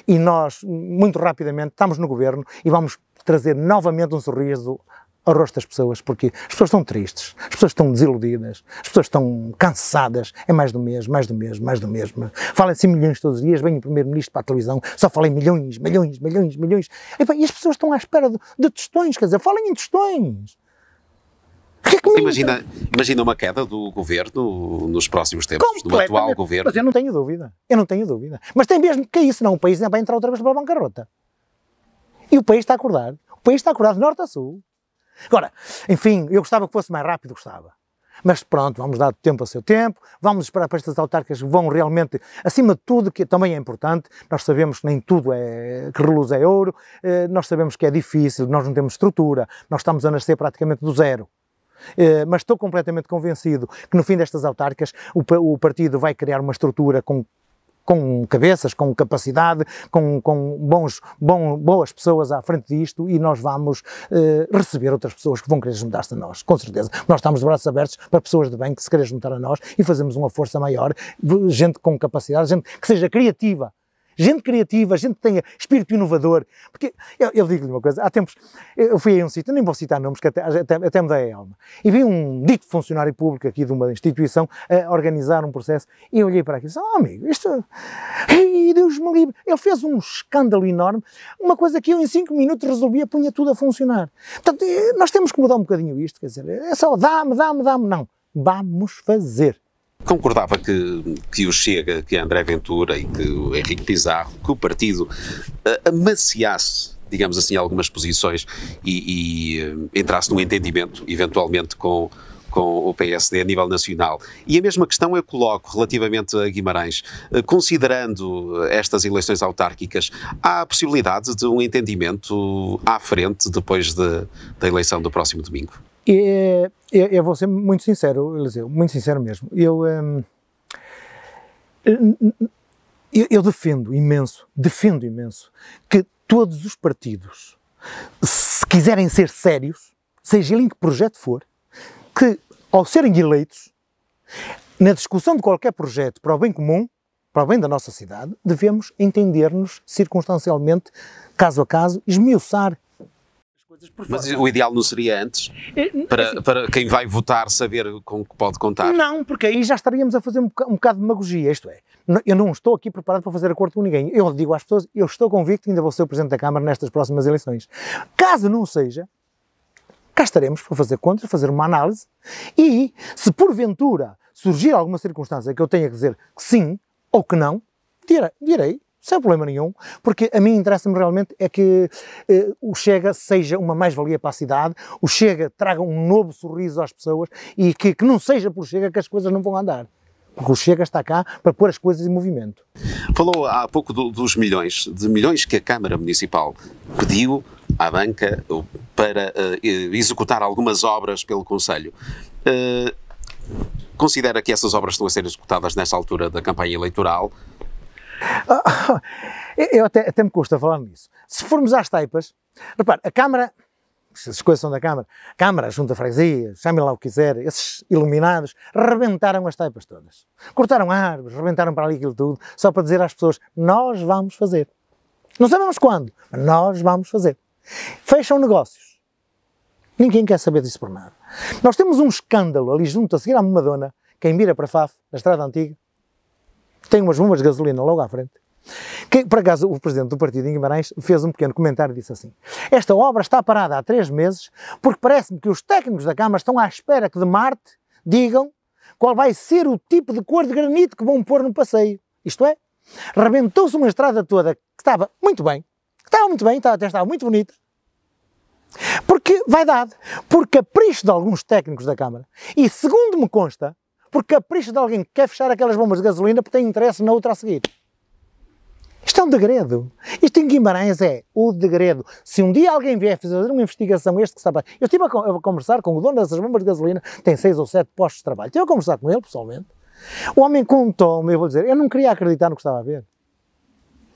e nós, muito rapidamente, estamos no governo e vamos trazer novamente um sorriso ao rosto das pessoas, porque as pessoas estão tristes, as pessoas estão desiludidas, as pessoas estão cansadas, é mais do mesmo, mais do mesmo, mais do mesmo. Fala-se assim milhões todos os dias, vem o primeiro-ministro para a televisão, só fala em milhões, milhões, milhões, milhões. E, bem, e as pessoas estão à espera de, de tostões, quer dizer, falem em tostões. É imagina, imagina uma queda do governo nos próximos tempos, do atual governo. Mas eu não tenho dúvida, eu não tenho dúvida. Mas tem mesmo que isso, não, o país vai entrar outra vez para a bancarrota. E o país está a acordar, o país está a acordar de norte a sul. Agora, enfim, eu gostava que fosse mais rápido, gostava. Mas pronto, vamos dar tempo ao seu tempo, vamos esperar para estas autarcas que vão realmente, acima de tudo, que também é importante, nós sabemos que nem tudo é que reluz é ouro, eh, nós sabemos que é difícil, nós não temos estrutura, nós estamos a nascer praticamente do zero. Eh, mas estou completamente convencido que no fim destas autarcas o partido vai criar uma estrutura com com cabeças, com capacidade, com, com bons, bom, boas pessoas à frente disto e nós vamos eh, receber outras pessoas que vão querer juntar-se a nós, com certeza. Nós estamos de braços abertos para pessoas de bem que se querem juntar a nós e fazemos uma força maior, gente com capacidade, gente que seja criativa gente criativa, gente que tenha espírito inovador. Porque eu, eu digo-lhe uma coisa: há tempos eu fui a um sítio, nem vou citar nomes, que até, até, até me dei a alma, e vi um dito funcionário público aqui de uma instituição a organizar um processo, e eu olhei para aqui e disse: Oh, amigo, isto. E Deus me livre! Ele fez um escândalo enorme, uma coisa que eu em cinco minutos resolvia, punha tudo a funcionar. Portanto, eh, nós temos que mudar um bocadinho isto, quer dizer, é só dá-me, dá-me, dá-me, não. Vamos fazer concordava que, que o Chega, que André Ventura e que o Henrique Pizarro, que o partido uh, amaciasse digamos assim, algumas posições e, e eh, entrasse num entendimento, eventualmente, com, com o PSD a nível nacional. E a mesma questão eu coloco relativamente a Guimarães. Eh, considerando estas eleições autárquicas, há a possibilidade de um entendimento à frente depois de, da eleição do próximo domingo? Eu, eu vou ser muito sincero, Eliseu, muito sincero mesmo. Eu, hum, eu, eu defendo imenso, defendo imenso que todos os partidos, se quiserem ser sérios, seja ele em que projeto for, que ao serem eleitos, na discussão de qualquer projeto para o bem comum, para o bem da nossa cidade, devemos entender-nos circunstancialmente, caso a caso, esmiuçar mas o ideal não seria antes? Eh, para, assim, para quem vai votar saber com o que pode contar? Não, porque aí já estaríamos a fazer um bocado, um bocado de demagogia, isto é. Eu não estou aqui preparado para fazer acordo com ninguém. Eu digo às pessoas, eu estou convicto que ainda vou ser o Presidente da Câmara nestas próximas eleições. Caso não seja, cá estaremos para fazer contas, fazer uma análise e, se porventura surgir alguma circunstância que eu tenha que dizer que sim ou que não, direi sem problema nenhum, porque a mim interessa-me realmente é que eh, o Chega seja uma mais-valia para a cidade, o Chega traga um novo sorriso às pessoas e que, que não seja por Chega que as coisas não vão andar. Porque o Chega está cá para pôr as coisas em movimento. Falou há pouco do, dos milhões, de milhões que a Câmara Municipal pediu à banca eh, para uh, executar algumas obras pelo Conselho. Uh, considera que essas obras estão a ser executadas nesta altura da campanha eleitoral? [laughs] Eu até, até me custa falar nisso. Se formos às taipas, repare, a Câmara, as coisas são da Câmara, Câmara, Junta Freguesia, chamem lá o que quiser, esses iluminados, rebentaram as taipas todas. Cortaram árvores, rebentaram para ali aquilo tudo, só para dizer às pessoas, nós vamos fazer. Não sabemos quando, mas nós vamos fazer. Fecham negócios. Ninguém quer saber disso por nada. Nós temos um escândalo ali junto a seguir à Madonna, quem mira para Faf, na Estrada Antiga, tem umas bombas de gasolina logo à frente. Que, por acaso, o presidente do partido em Guimarães fez um pequeno comentário e disse assim: Esta obra está parada há três meses porque parece-me que os técnicos da Câmara estão à espera que de Marte digam qual vai ser o tipo de cor de granito que vão pôr no passeio. Isto é, rebentou-se uma estrada toda que estava muito bem, que estava muito bem, estava, até estava muito bonita, porque vaidade, por capricho de alguns técnicos da Câmara. E segundo me consta, por capricho de alguém que quer fechar aquelas bombas de gasolina porque tem interesse na outra a seguir. Isto é um degredo. Isto em Guimarães é o degredo. Se um dia alguém vier fazer uma investigação, este que sabe. Eu estive a, conversar com o dono dessas bombas de gasolina, tem seis ou sete postos de trabalho. Estive a conversar com ele pessoalmente. O homem contou-me, eu vou dizer, eu não queria acreditar no que estava a ver.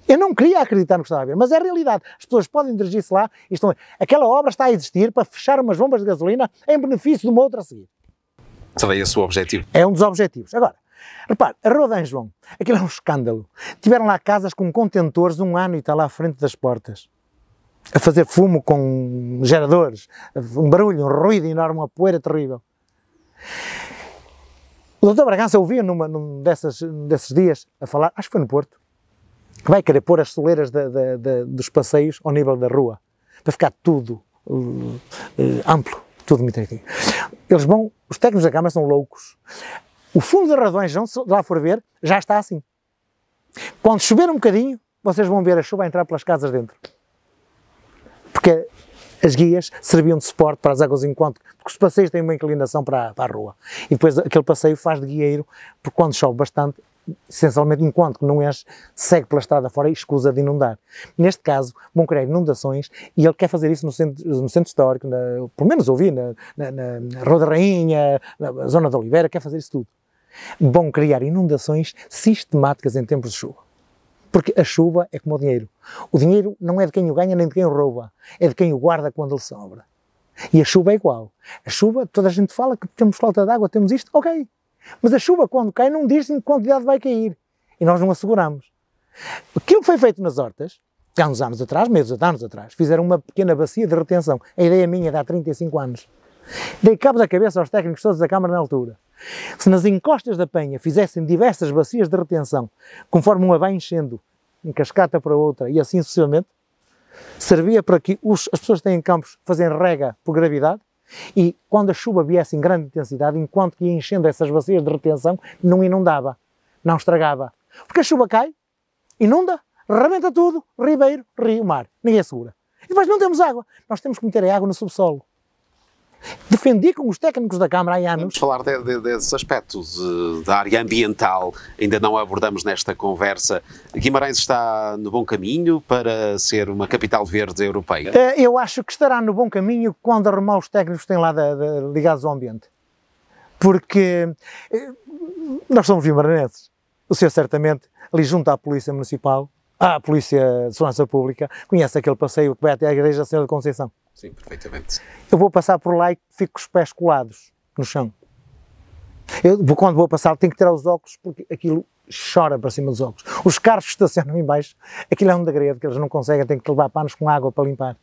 Eu não queria acreditar no que estava a ver, mas é a realidade. As pessoas podem dirigir-se lá e estão. Aquela obra está a existir para fechar umas bombas de gasolina em benefício de uma outra a seguir. Será é esse o objetivo? É um dos objetivos. Agora, repare, a Rua de João, aquilo é um escândalo. Tiveram lá casas com contentores um ano e está lá à frente das portas. A fazer fumo com geradores, um barulho, um ruído enorme, uma poeira terrível. O doutor Bragança ouvia numa, num dessas, desses dias a falar, acho que foi no Porto, que vai querer pôr as soleiras de, de, de, dos passeios ao nível da rua, para ficar tudo uh, uh, amplo tudo muito aqui. Eles vão, os técnicos da Câmara são loucos. O fundo de radões, onde lá for ver, já está assim. Quando chover um bocadinho, vocês vão ver a chuva entrar pelas casas dentro. Porque as guias serviam de suporte para as águas enquanto, porque os passeios têm uma inclinação para, para a rua. E depois aquele passeio faz de guieiro, porque quando chove bastante, essencialmente enquanto que não enche, segue pela estrada fora e escusa de inundar. Neste caso, vão criar inundações e ele quer fazer isso no centro, no centro histórico, na, pelo menos ouvi, na, na, na Roda Rainha, na Zona da Oliveira, quer fazer isso tudo. Vão criar inundações sistemáticas em tempos de chuva. Porque a chuva é como o dinheiro. O dinheiro não é de quem o ganha nem de quem o rouba, é de quem o guarda quando ele sobra. E a chuva é igual. A chuva, toda a gente fala que temos falta de água, temos isto, ok, mas a chuva, quando cai, não diz em que quantidade vai cair. E nós não asseguramos. Aquilo que foi feito nas hortas, há uns anos atrás, meses de anos atrás, fizeram uma pequena bacia de retenção. A ideia minha é de há 35 anos. Dei cabo da cabeça aos técnicos todos da Câmara na altura. Se nas encostas da penha fizessem diversas bacias de retenção, conforme uma vai enchendo, em cascata para outra e assim sucessivamente, servia para que os, as pessoas que têm campos fazem rega por gravidade, e quando a chuva viesse em grande intensidade, enquanto que ia enchendo essas bacias de retenção, não inundava, não estragava. Porque a chuva cai, inunda, rebenta tudo, ribeiro, rio, mar. Ninguém segura. E depois não temos água. Nós temos que meter a água no subsolo defendi com os técnicos da Câmara há anos. Vamos falar de, de, desses aspectos da área ambiental, ainda não abordamos nesta conversa. Guimarães está no bom caminho para ser uma capital verde europeia? Eh, eu acho que estará no bom caminho quando arrumar os técnicos que têm lá de, de, ligados ao ambiente. Porque eh, nós somos vimaranenses. O senhor certamente ali junto à Polícia Municipal, à Polícia de Segurança Pública, conhece aquele passeio que vai até à Igreja da Senhora da Conceição. Sim, perfeitamente. Eu vou passar por lá e fico com os pés colados no chão. Eu, quando vou passar, tenho que tirar os óculos porque aquilo chora para cima dos óculos. Os carros que estacionam embaixo, aquilo é um degredo que eles não conseguem, têm que levar panos com água para limpar.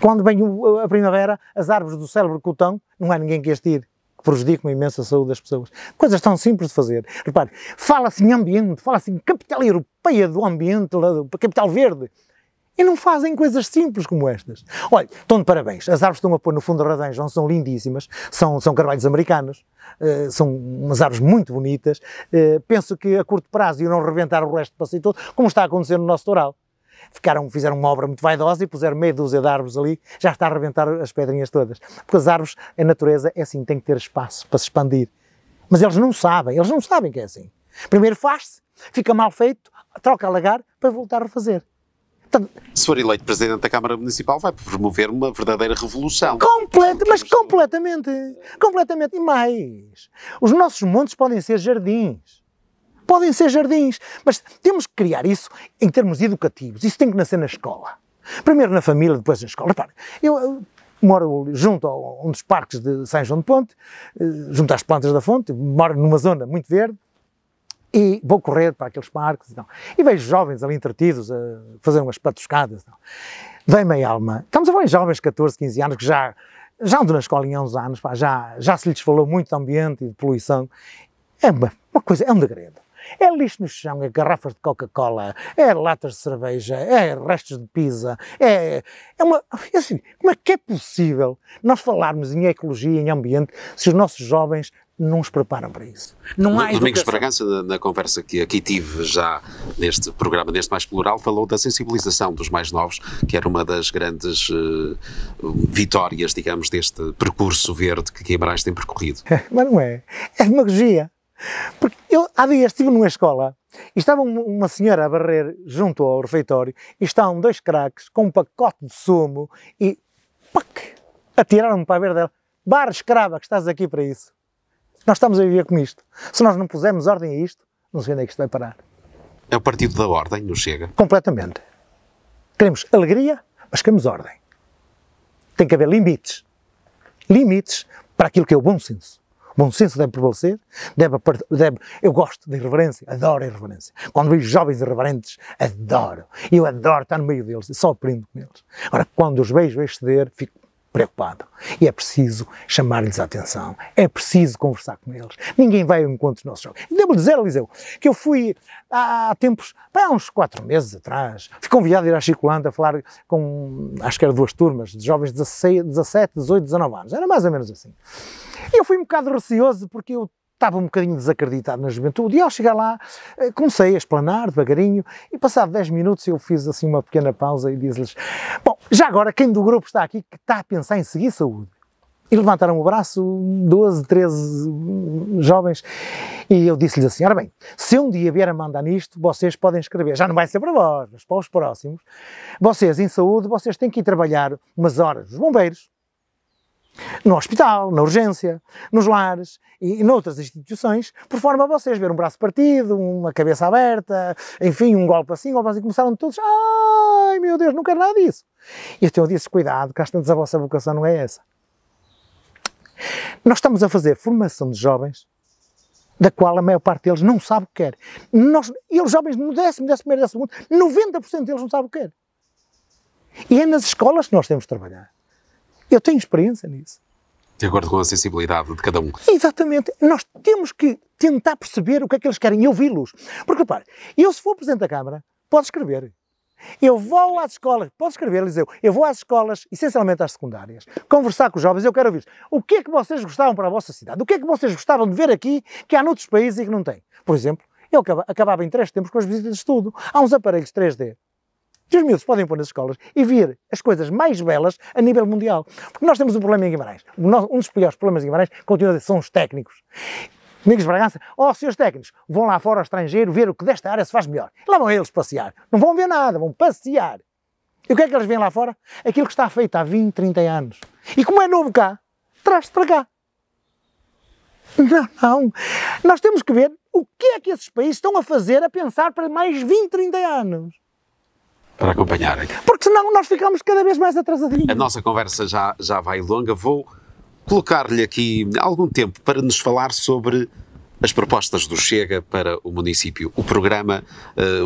Quando vem a primavera, as árvores do célebre cotão, não há ninguém que as tire, que prejudicam imenso a saúde das pessoas. Coisas tão simples de fazer. Repare, fala-se em ambiente, fala-se em capital europeia do ambiente, capital verde. E não fazem coisas simples como estas. Olha, estão de parabéns. As árvores que estão a pôr no fundo da Radanjão são lindíssimas, são, são carvalhos americanos, uh, são umas árvores muito bonitas. Uh, penso que a curto prazo irão reventar o resto do passeio todo, como está a acontecer no nosso Toral. Ficaram, fizeram uma obra muito vaidosa e puseram meia dúzia de árvores ali, já está a reventar as pedrinhas todas. Porque as árvores, a natureza é assim, tem que ter espaço para se expandir. Mas eles não sabem, eles não sabem que é assim. Primeiro faz-se, fica mal feito, troca a lagar para voltar a fazer. Se for eleito presidente da Câmara Municipal, vai promover uma verdadeira revolução. Completa, mas completamente. Completamente. E mais. Os nossos montes podem ser jardins. Podem ser jardins. Mas temos que criar isso em termos educativos. Isso tem que nascer na escola. Primeiro na família, depois na escola. Repare, eu, eu moro junto a um dos parques de São João de Ponte, eh, junto às plantas da fonte, moro numa zona muito verde, e vou correr para aqueles parques. tal E vejo jovens ali entretidos a fazer umas patuscadas. Vem-me a alma. Estamos a falar em jovens de 14, 15 anos que já, já andam na escola em uns anos, pá, já, já se lhes falou muito de ambiente e de poluição. É uma, uma coisa, é um degredo. É lixo no chão, é garrafas de Coca-Cola, é latas de cerveja, é restos de pizza, é, é uma... É assim, como é que é possível nós falarmos em ecologia, em ambiente, se os nossos jovens não os preparam para isso. Não há Domingos Bragança, na conversa que aqui tive já neste programa, neste mais plural, falou da sensibilização dos mais novos, que era uma das grandes uh, vitórias, digamos, deste percurso verde que Guimarães tem percorrido. É, mas não é. É demagogia. Porque eu, há dias, estive numa escola e estava uma senhora a barrer junto ao refeitório e estavam dois craques com um pacote de sumo e, pac, atiraram-me para a beira dela. Bar escrava, que estás aqui para isso. Nós estamos a viver com isto. Se nós não pusermos ordem a isto, não sei onde é que isto vai parar. É o partido da ordem, não chega? Completamente. Queremos alegria, mas queremos ordem. Tem que haver limites. Limites para aquilo que é o bom senso. O bom senso deve prevalecer, deve, deve, eu gosto de irreverência, adoro irreverência. Quando vejo jovens irreverentes, adoro. Eu adoro estar no meio deles, só aprendo com eles. Agora, quando os vejo exceder, fico preocupado. E é preciso chamar-lhes a atenção, é preciso conversar com eles. Ninguém vai ao encontro dos nossos jovens. Devo dizer, Eliseu, que eu fui há tempos, há uns quatro meses atrás, fui convidado a ir à Chicolândia a falar com, acho que era duas turmas, de jovens de 17, 18, 19 anos, era mais ou menos assim. E eu fui um bocado receoso porque eu estava um bocadinho desacreditado na juventude, e ao chegar lá eh, comecei a explanar devagarinho, e passado 10 minutos eu fiz assim uma pequena pausa e disse-lhes, bom, já agora quem do grupo está aqui que está a pensar em seguir saúde? E levantaram o braço, 12, 13 hum, jovens, e eu disse-lhes assim, ora bem, se um dia vier a mandar nisto, vocês podem escrever, já não vai ser para vós, mas para os próximos, vocês em saúde, vocês têm que ir trabalhar umas horas, os bombeiros, no hospital, na urgência, nos lares e, e noutras instituições, por forma a vocês ver um braço partido, uma cabeça aberta, enfim, um golpe assim, um golpe assim, começaram todos, ai meu Deus, não quero nada disso. E então eu disse, cuidado, que às tantas a vossa vocação não é essa. Nós estamos a fazer formação de jovens, da qual a maior parte deles não sabe o que quer. Nós, eles jovens no décimo, décimo primeiro, décimo segundo, 90% deles não sabem o que quer. E é nas escolas que nós temos de trabalhar. Eu tenho experiência nisso. De acordo com a sensibilidade de cada um. Exatamente. Nós temos que tentar perceber o que é que eles querem e ouvi-los. Porque, repare, eu se for Presidente da Câmara, posso escrever. Eu vou às escolas, posso escrever, Eliseu, eu vou às escolas, essencialmente às secundárias, conversar com os jovens, eu quero ouvir o que é que vocês gostavam para a vossa cidade, o que é que vocês gostavam de ver aqui que há noutros países e que não tem. Por exemplo, eu acabava em três tempos com as visitas de estudo. Há uns aparelhos 3D que os miúdos podem pôr nas escolas e vir as coisas mais belas a nível mundial. Porque nós temos um problema em Guimarães. Um dos piores problemas em Guimarães continua a dizer, são os técnicos. Amigos de Bragança, ó, oh, senhores técnicos, vão lá fora ao estrangeiro ver o que desta área se faz melhor. Lá vão eles passear. Não vão ver nada, vão passear. E o que é que eles veem lá fora? Aquilo que está feito há 20, 30 anos. E como é novo cá, traz para cá. Não, não. Nós temos que ver o que é que esses países estão a fazer a pensar para mais 20, 30 anos para acompanharem. Porque senão nós ficamos cada vez mais atrasadinhos. A nossa conversa já, já vai longa. Vou colocar-lhe aqui algum tempo para nos falar sobre as propostas do Chega para o município, o programa,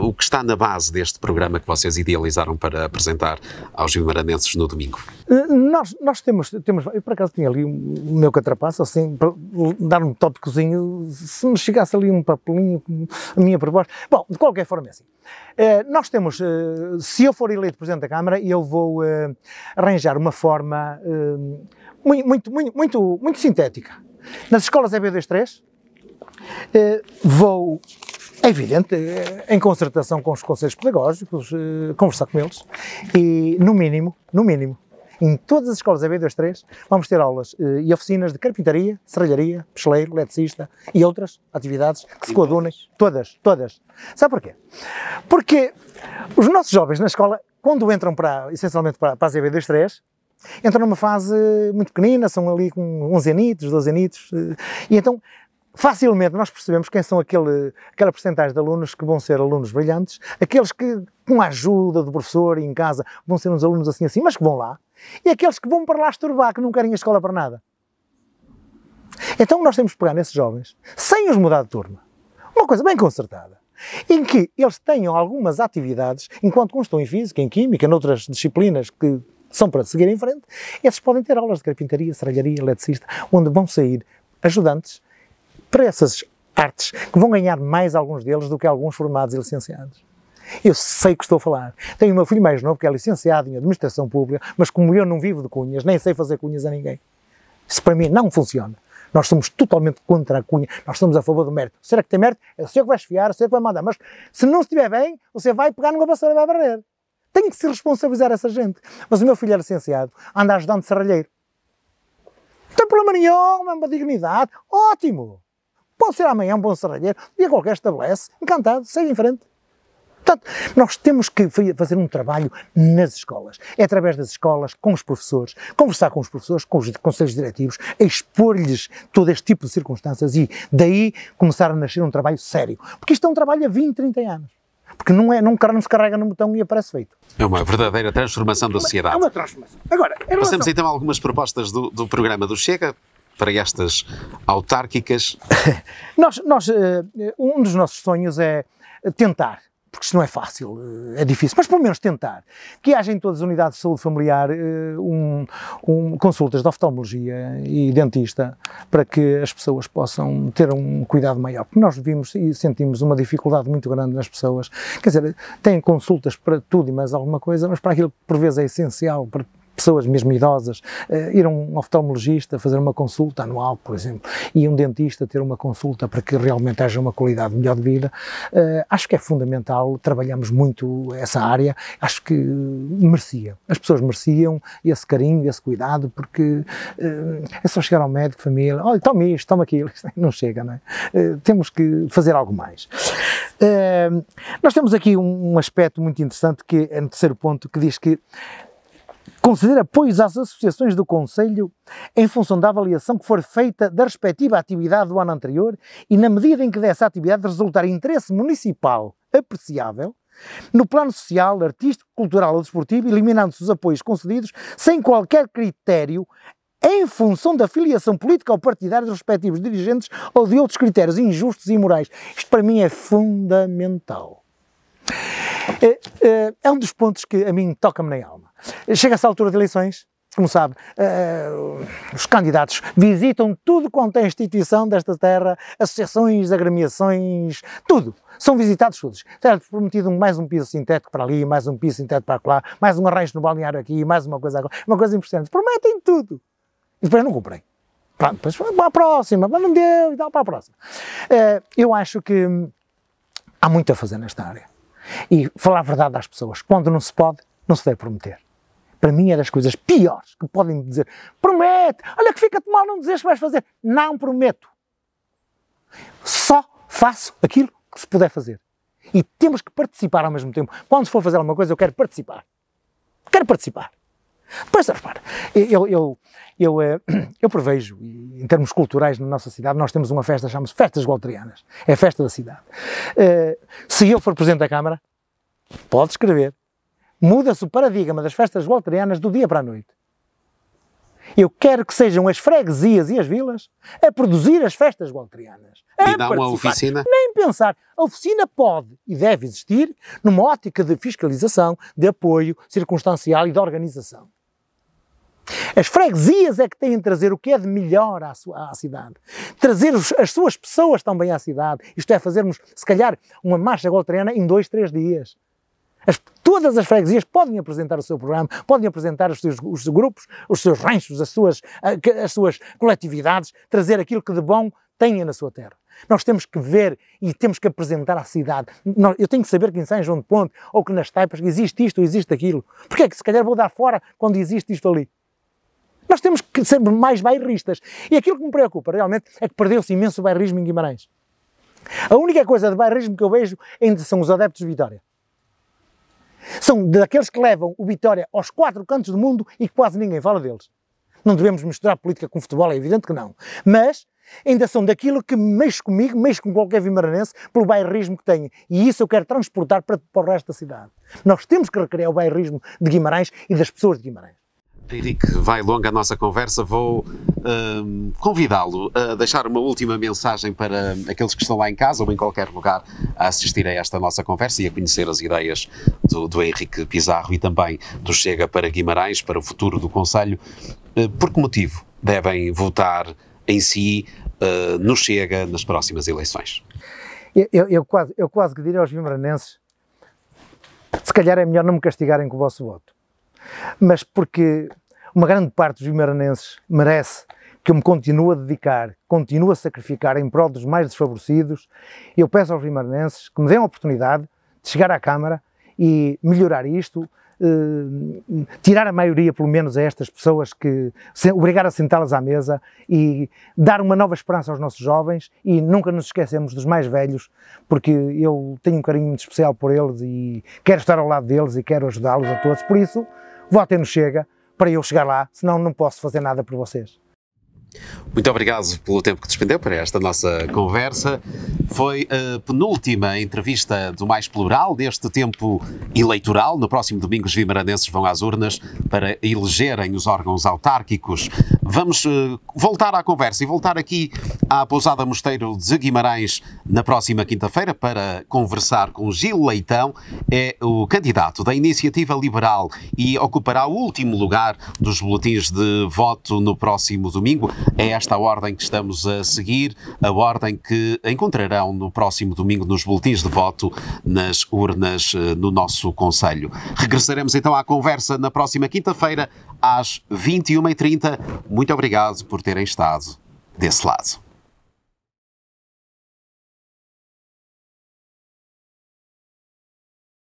uh, o que está na base deste programa que vocês idealizaram para apresentar aos vimaranenses no domingo? Uh, nós, nós temos, temos, eu por acaso tinha ali o meu catrapaço, assim, para dar um tópicozinho, se me chegasse ali um papelinho, a minha proposta. Bom, de qualquer forma é assim. Uh, nós temos, se eu for eleito Presidente da Câmara, eu vou arranjar uma forma muito, muito, muito, muito sintética. Nas escolas é B23, eh, vou, é evidente, eh, em concertação com os conselhos pedagógicos, eh, conversar com eles e, no mínimo, no mínimo, em todas as escolas AB23 é vamos ter aulas e oficinas de carpintaria, serralharia, pesteleiro, eletricista e outras atividades que se coadunem, todas, todas. Sabe porquê? Porque os nossos jovens na escola, quando entram para, essencialmente para, para as AB23, entram numa fase muito pequenina, são ali com 11 anitos, 12 anitos, e então facilmente nós percebemos quem são aquele, aquela porcentagem de alunos que vão ser alunos brilhantes, aqueles que, com a ajuda do professor e em casa, vão ser uns alunos assim assim, mas que vão lá, e aqueles que vão para lá esturbar, que não querem a escola para nada. Então nós temos que pegar nesses jovens, sem os mudar de turma, uma coisa bem concertada, em que eles tenham algumas atividades, enquanto estão em física, em química, noutras disciplinas que são para seguir em frente, esses podem ter aulas de carpintaria, serralharia, eletricista, onde vão sair ajudantes para essas artes, que vão ganhar mais alguns deles do que alguns formados e licenciados. Eu sei que estou a falar. Tenho o meu filho mais novo que é licenciado em administração pública, mas como eu não vivo de cunhas, nem sei fazer cunhas a ninguém. Isso para mim não funciona. Nós somos totalmente contra a cunha, nós somos a favor do mérito. Será que tem mérito? É o senhor que vai esfiar, é o senhor que vai mandar. Mas se não estiver bem, você vai pegar numa vassoura e vai barrer. Tem que se responsabilizar essa gente. Mas o meu filho é licenciado, anda ajudando serralheiro. Não tem problema nenhum, é uma dignidade. Ótimo! Pode ser amanhã um bom serralheiro, dia qualquer estabelece, encantado, segue em frente. Portanto, nós temos que fazer um trabalho nas escolas. É através das escolas, com os professores, conversar com os professores, com os conselhos diretivos, expor-lhes todo este tipo de circunstâncias e daí começar a nascer um trabalho sério. Porque isto é um trabalho a 20, 30 anos. Porque não, é, não, não se carrega no botão e aparece feito. É uma verdadeira transformação da é sociedade. É uma transformação. Agora, relação... Passamos então a algumas propostas do, do programa do Chega para estas autárquicas? [laughs] nós, nós, eh, um dos nossos sonhos é tentar, porque isso não é fácil, eh, é difícil, mas pelo menos tentar, que haja em todas as unidades de saúde familiar eh, um, um, consultas de oftalmologia e dentista para que as pessoas possam ter um cuidado maior, porque nós vimos e sentimos uma dificuldade muito grande nas pessoas, quer dizer, têm consultas para tudo e mais alguma coisa, mas para aquilo que por vezes é essencial, para pessoas mesmo idosas, eh, ir a um oftalmologista fazer uma consulta anual, por exemplo, e um dentista ter uma consulta para que realmente haja uma qualidade melhor de vida, eh, acho que é fundamental, trabalhamos muito essa área, acho que merecia, as pessoas mereciam esse carinho, esse cuidado, porque eh, é só chegar ao médico, família, olha, toma isto, toma aquilo, [laughs] não chega, não é? Temos que fazer algo mais. Nós temos aqui um aspecto muito interessante que é no terceiro ponto, que diz que Conceder apoios às associações do Conselho, em função da avaliação que for feita da respectiva atividade do ano anterior e na medida em que dessa atividade resultar interesse municipal apreciável, no plano social, artístico, cultural ou desportivo, eliminando-se os apoios concedidos sem qualquer critério em função da filiação política ou partidária dos respectivos dirigentes ou de outros critérios injustos e imorais. Isto para mim é fundamental. É, é, é um dos pontos que a mim toca-me na alma. Chega-se à altura de eleições, como sabe, uh, os candidatos visitam tudo quanto é instituição desta terra, associações, agremiações, tudo. São visitados todos. Será prometido mais um piso sintético para ali, mais um piso sintético para lá, mais um arranjo no balneário aqui, mais uma coisa agora. Uma coisa impressionante. Prometem tudo. E depois não cumprem. Pronto, depois para a próxima, mas não deu e tal, para a próxima. Uh, eu acho que há muito a fazer nesta área. E falar a verdade às pessoas. Quando não se pode, não se deve prometer. Para mim é das coisas piores que podem dizer. Promete! Olha que fica-te mal não dizes que vais fazer. Não prometo. Só faço aquilo que se puder fazer. E temos que participar ao mesmo tempo. Quando se for fazer alguma coisa, eu quero participar. Quero participar. Depois, repara, eu, eu, eu, eu eh, [clears throat] prevejo, em termos culturais na nossa cidade, nós temos uma festa, chamamos Festas Gualterianas. É a festa da cidade. Eh, se eu for Presidente da Câmara, pode escrever Muda-se o paradigma das festas walterianas do dia para a noite. Eu quero que sejam as freguesias e as vilas a produzir as festas walterianas. E dá uma oficina? Nem pensar. A oficina pode e deve existir numa ótica de fiscalização, de apoio circunstancial e de organização. As freguesias é que têm de trazer o que é de melhor à, sua, à cidade. Trazer os, as suas pessoas também à cidade. Isto é, fazermos, se calhar, uma marcha golteriana em dois, três dias. As, todas as freguesias podem apresentar o seu programa, podem apresentar os seus, os seus grupos, os seus ranchos, as suas, as suas coletividades, trazer aquilo que de bom tenha na sua terra. Nós temos que ver e temos que apresentar à cidade. Eu tenho que saber que em São João de Ponte ou que nas Taipas existe isto ou existe aquilo. Porque é que se calhar vou dar fora quando existe isto ali? Nós temos que ser mais bairristas. E aquilo que me preocupa realmente é que perdeu-se imenso o bairrismo em Guimarães. A única coisa de bairrismo que eu vejo ainda são os adeptos de Vitória. São daqueles que levam o Vitória aos quatro cantos do mundo e quase ninguém fala deles. Não devemos misturar política com futebol, é evidente que não. Mas ainda são daquilo que mexe comigo, mexe com qualquer vimaranense, pelo bairrismo que tem. E isso eu quero transportar para, para o resto da cidade. Nós temos que recriar o bairrismo de Guimarães e das pessoas de Guimarães. Henrique, vai longa a nossa conversa. Vou um, convidá-lo a deixar uma última mensagem para aqueles que estão lá em casa ou em qualquer lugar a assistir a esta nossa conversa e a conhecer as ideias do, do Henrique Pizarro e também do Chega para Guimarães, para o futuro do Conselho. Eh, por que motivo devem votar em si uh, no Chega nas próximas eleições? Eu, eu, eu, quase, eu quase que diria aos guimaranenses: se calhar é melhor não me castigarem com o vosso voto mas porque uma grande parte dos vimaranenses merece que eu me continue a dedicar, continue a sacrificar em prol dos mais desfavorecidos. Eu peço aos vimaranenses que me deem a oportunidade de chegar à Câmara e melhorar isto, eh, tirar a maioria, pelo menos, a estas pessoas que se, obrigar a sentá-las à mesa e dar uma nova esperança aos nossos jovens e nunca nos esquecemos dos mais velhos, porque eu tenho um carinho muito especial por eles e quero estar ao lado deles e quero ajudá-los a todos. Por isso, votem no Chega para eu chegar lá, senão não posso fazer nada por vocês. Muito obrigado pelo tempo que despendeu para esta nossa conversa. Foi a penúltima entrevista do Mais Plural deste tempo eleitoral. No próximo domingo, os vimaranenses vão às urnas para elegerem os órgãos autárquicos. Vamos uh, voltar à conversa e voltar aqui à Pousada Mosteiro de Guimarães na próxima quinta-feira para conversar com Gil Leitão. É o candidato da Iniciativa Liberal e ocupará o último lugar dos boletins de voto no próximo domingo. É esta a ordem que estamos a seguir, a ordem que encontrarão no próximo domingo nos boletins de voto nas urnas eh, no nosso Conselho. Regressaremos então à conversa na próxima quinta-feira às 21h30. Muito obrigado por terem estado desse lado.